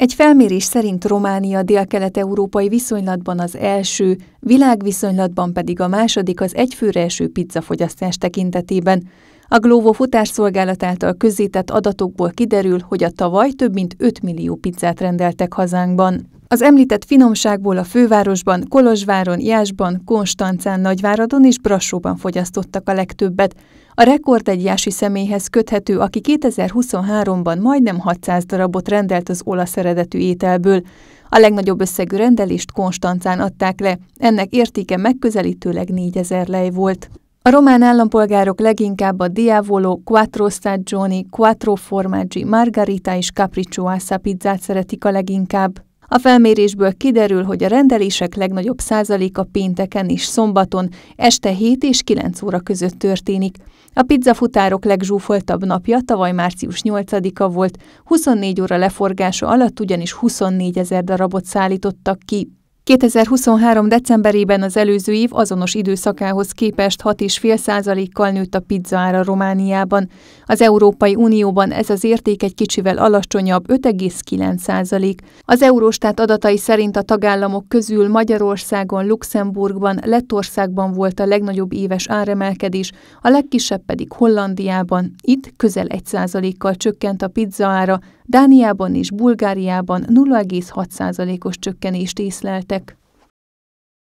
Egy felmérés szerint Románia dél-kelet-európai viszonylatban az első, világviszonylatban pedig a második az egyfőre eső pizzafogyasztás tekintetében. A Glovo futárszolgálat által közzétett adatokból kiderül, hogy a tavaly több mint 5 millió pizzát rendeltek hazánkban. Az említett finomságból a fővárosban, Kolozsváron, Jásban, Konstancán, Nagyváradon és Brassóban fogyasztottak a legtöbbet. A rekord egy jási személyhez köthető, aki 2023-ban majdnem 600 darabot rendelt az olasz eredetű ételből. A legnagyobb összegű rendelést Konstancán adták le, ennek értéke megközelítőleg 4000 lej volt. A román állampolgárok leginkább a Diavolo, Quattro Stagioni, Quattro Formaggi, Margarita és Capriccio pizzát szeretik a leginkább. A felmérésből kiderül, hogy a rendelések legnagyobb százaléka pénteken és szombaton este 7 és 9 óra között történik. A pizzafutárok legzsúfoltabb napja tavaly március 8-a volt, 24 óra leforgása alatt ugyanis 24 ezer darabot szállítottak ki. 2023. decemberében az előző év azonos időszakához képest 6,5%-kal nőtt a pizza ára Romániában. Az Európai Unióban ez az érték egy kicsivel alacsonyabb, 5,9%. Az Euróstát adatai szerint a tagállamok közül Magyarországon, Luxemburgban, Lettországban volt a legnagyobb éves áremelkedés, a legkisebb pedig Hollandiában. Itt közel 1%-kal csökkent a pizza ára, Dániában és Bulgáriában 0,6%-os csökkenést észleltek. check